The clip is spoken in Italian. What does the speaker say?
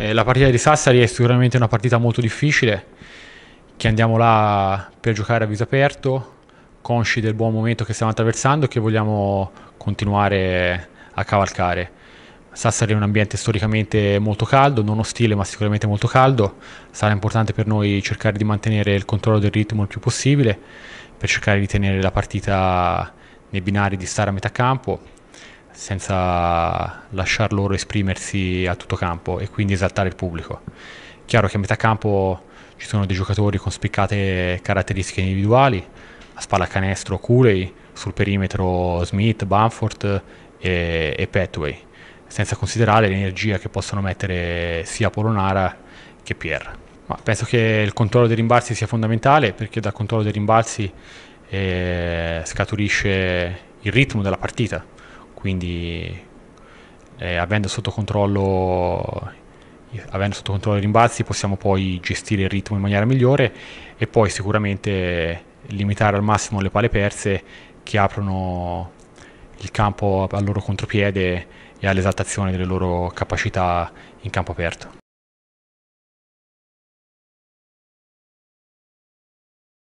Eh, la partita di Sassari è sicuramente una partita molto difficile, che andiamo là per giocare a viso aperto, consci del buon momento che stiamo attraversando e che vogliamo continuare a cavalcare. Sassari è un ambiente storicamente molto caldo, non ostile ma sicuramente molto caldo, sarà importante per noi cercare di mantenere il controllo del ritmo il più possibile per cercare di tenere la partita nei binari di stare a metà campo senza lasciar loro esprimersi a tutto campo e quindi esaltare il pubblico. Chiaro che a metà campo ci sono dei giocatori con spiccate caratteristiche individuali, a spalla canestro Cooley, sul perimetro Smith, Bamford e, e Petway, senza considerare l'energia che possono mettere sia Polonara che Pierre. Ma penso che il controllo dei rimbalzi sia fondamentale perché dal controllo dei rimbalzi eh, scaturisce il ritmo della partita quindi eh, avendo, sotto controllo, avendo sotto controllo i rimbalzi possiamo poi gestire il ritmo in maniera migliore e poi sicuramente limitare al massimo le palle perse che aprono il campo al loro contropiede e all'esaltazione delle loro capacità in campo aperto.